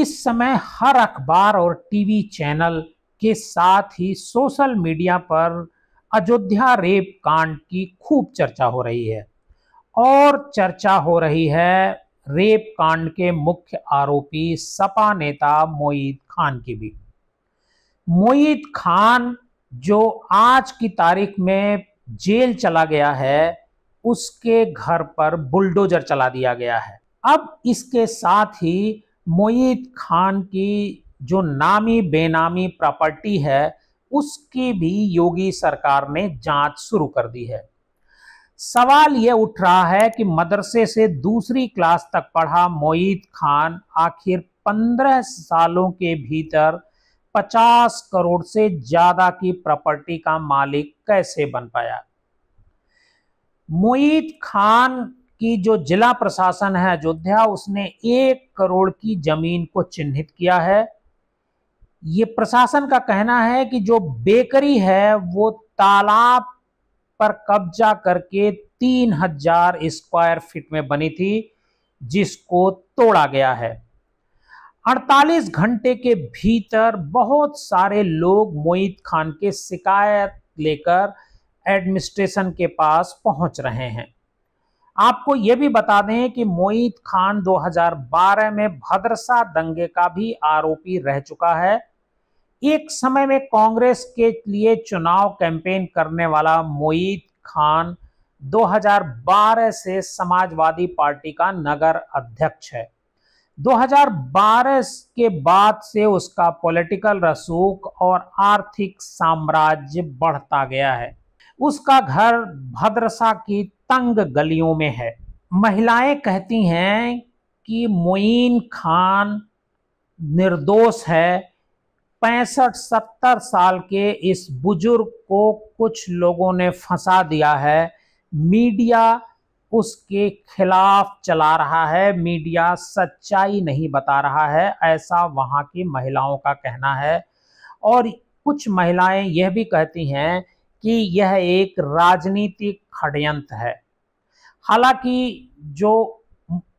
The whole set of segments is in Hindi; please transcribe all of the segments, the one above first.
इस समय हर अखबार और टीवी चैनल के साथ ही सोशल मीडिया पर अयोध्या रेप कांड की खूब चर्चा हो रही है और चर्चा हो रही है रेप कांड के मुख्य आरोपी सपा नेता मोईद खान की भी मोईद खान जो आज की तारीख में जेल चला गया है उसके घर पर बुलडोजर चला दिया गया है अब इसके साथ ही मोहित खान की जो नामी बेनामी प्रॉपर्टी है उसकी भी योगी सरकार ने जांच शुरू कर दी है सवाल यह उठ रहा है कि मदरसे से दूसरी क्लास तक पढ़ा मोईद खान आखिर पंद्रह सालों के भीतर पचास करोड़ से ज्यादा की प्रॉपर्टी का मालिक कैसे बन पाया मोईद खान कि जो जिला प्रशासन है अयोध्या उसने एक करोड़ की जमीन को चिन्हित किया है ये प्रशासन का कहना है कि जो बेकरी है वो तालाब पर कब्जा करके तीन हजार स्क्वायर फीट में बनी थी जिसको तोड़ा गया है 48 घंटे के भीतर बहुत सारे लोग मोहित खान के शिकायत लेकर एडमिनिस्ट्रेशन के पास पहुंच रहे हैं आपको यह भी बता दें कि मोईत खान 2012 में भद्रसा दंगे का भी आरोपी रह चुका है एक समय में कांग्रेस के लिए चुनाव कैंपेन करने वाला मोईत खान 2012 से समाजवादी पार्टी का नगर अध्यक्ष है 2012 के बाद से उसका पॉलिटिकल रसूख और आर्थिक साम्राज्य बढ़ता गया है उसका घर भद्रसा की तंग गलियों में है महिलाएं कहती हैं कि मोइन खान निर्दोष है पैंसठ सत्तर साल के इस बुजुर्ग को कुछ लोगों ने फंसा दिया है मीडिया उसके खिलाफ चला रहा है मीडिया सच्चाई नहीं बता रहा है ऐसा वहाँ की महिलाओं का कहना है और कुछ महिलाएं यह भी कहती हैं कि यह एक राजनीतिक षडयंत्र है हालांकि जो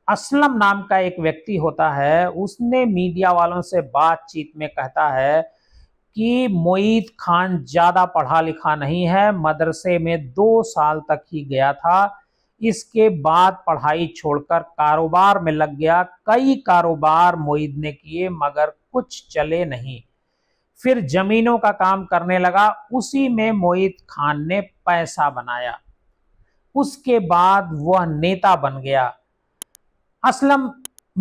असलम नाम का एक व्यक्ति होता है उसने मीडिया वालों से बातचीत में कहता है कि मोईद खान ज़्यादा पढ़ा लिखा नहीं है मदरसे में दो साल तक ही गया था इसके बाद पढ़ाई छोड़कर कारोबार में लग गया कई कारोबार मोईद ने किए मगर कुछ चले नहीं फिर जमीनों का काम करने लगा उसी में मोईद खान ने पैसा बनाया उसके बाद वह नेता बन गया असलम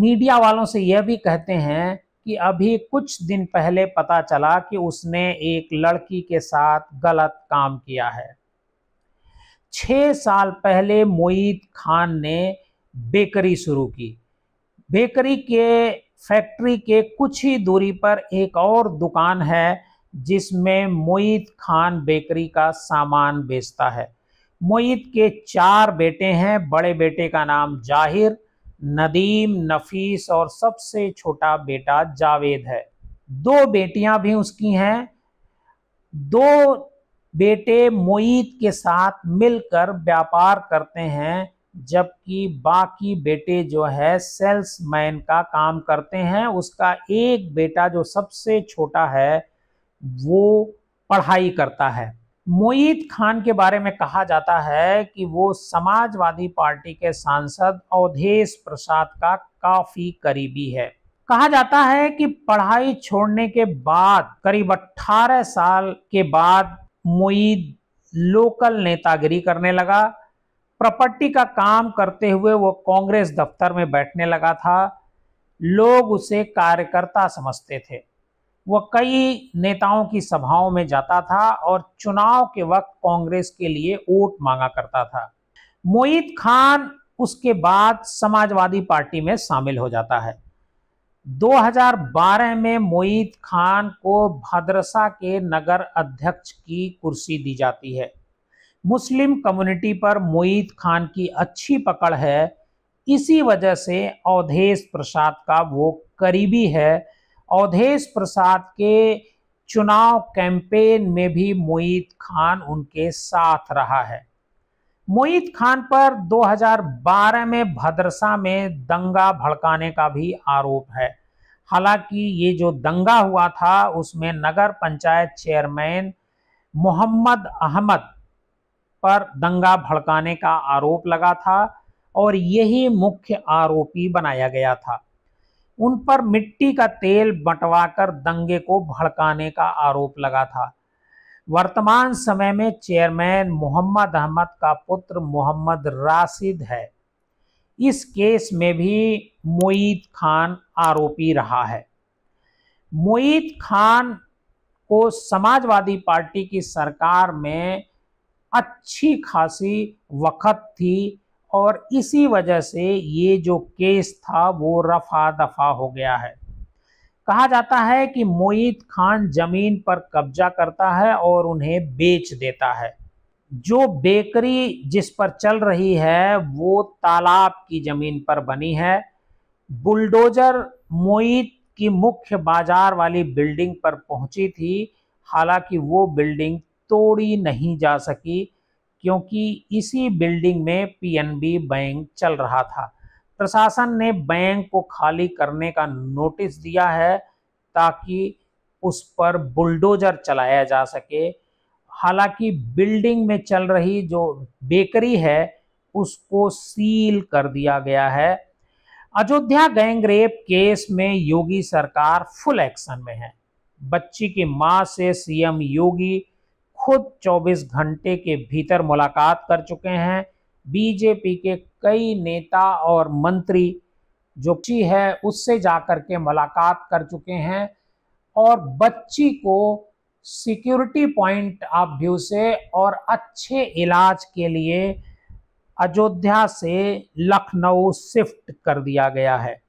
मीडिया वालों से यह भी कहते हैं कि अभी कुछ दिन पहले पता चला कि उसने एक लड़की के साथ गलत काम किया है छः साल पहले मोईद खान ने बेकरी शुरू की बेकरी के फैक्ट्री के कुछ ही दूरी पर एक और दुकान है जिसमें मोईद खान बेकरी का सामान बेचता है मोहित के चार बेटे हैं बड़े बेटे का नाम जाहिर नदीम नफीस और सबसे छोटा बेटा जावेद है दो बेटियां भी उसकी हैं दो बेटे मोहित के साथ मिलकर व्यापार करते हैं जबकि बाकी बेटे जो है सेल्समैन का काम करते हैं उसका एक बेटा जो सबसे छोटा है वो पढ़ाई करता है मोईद खान के बारे में कहा जाता है कि वो समाजवादी पार्टी के सांसद अवधेश प्रसाद का काफी करीबी है कहा जाता है कि पढ़ाई छोड़ने के बाद करीब 18 साल के बाद मोईद लोकल नेतागिरी करने लगा प्रॉपर्टी का काम करते हुए वो कांग्रेस दफ्तर में बैठने लगा था लोग उसे कार्यकर्ता समझते थे वह कई नेताओं की सभाओं में जाता था और चुनाव के वक्त कांग्रेस के लिए वोट मांगा करता था मोहित खान उसके बाद समाजवादी पार्टी में शामिल हो जाता है 2012 में मोहित खान को भद्रसा के नगर अध्यक्ष की कुर्सी दी जाती है मुस्लिम कम्युनिटी पर मोहित खान की अच्छी पकड़ है इसी वजह से अवधेश प्रसाद का वो करीबी है अवधेश प्रसाद के चुनाव कैंपेन में भी मोहित खान उनके साथ रहा है मोहित खान पर 2012 में भद्रसा में दंगा भड़काने का भी आरोप है हालांकि ये जो दंगा हुआ था उसमें नगर पंचायत चेयरमैन मोहम्मद अहमद पर दंगा भड़काने का आरोप लगा था और यही मुख्य आरोपी बनाया गया था उन पर मिट्टी का तेल बंटवाकर दंगे को भड़काने का आरोप लगा था वर्तमान समय में चेयरमैन मोहम्मद अहमद का पुत्र मोहम्मद राशिद है इस केस में भी मोईद खान आरोपी रहा है मोईद खान को समाजवादी पार्टी की सरकार में अच्छी खासी वक़्त थी और इसी वजह से ये जो केस था वो रफा दफा हो गया है कहा जाता है कि मोईद खान जमीन पर कब्जा करता है और उन्हें बेच देता है जो बेकरी जिस पर चल रही है वो तालाब की जमीन पर बनी है बुलडोजर मोईद की मुख्य बाजार वाली बिल्डिंग पर पहुंची थी हालांकि वो बिल्डिंग तोड़ी नहीं जा सकी क्योंकि इसी बिल्डिंग में पीएनबी बैंक चल रहा था प्रशासन ने बैंक को खाली करने का नोटिस दिया है ताकि उस पर बुलडोजर चलाया जा सके हालांकि बिल्डिंग में चल रही जो बेकरी है उसको सील कर दिया गया है अयोध्या गैंग रेप केस में योगी सरकार फुल एक्शन में है बच्ची की मां से सीएम योगी खुद 24 घंटे के भीतर मुलाकात कर चुके हैं बीजेपी के कई नेता और मंत्री जो बच्ची है उससे जाकर के मुलाकात कर चुके हैं और बच्ची को सिक्योरिटी पॉइंट ऑफ व्यू से और अच्छे इलाज के लिए अयोध्या से लखनऊ शिफ्ट कर दिया गया है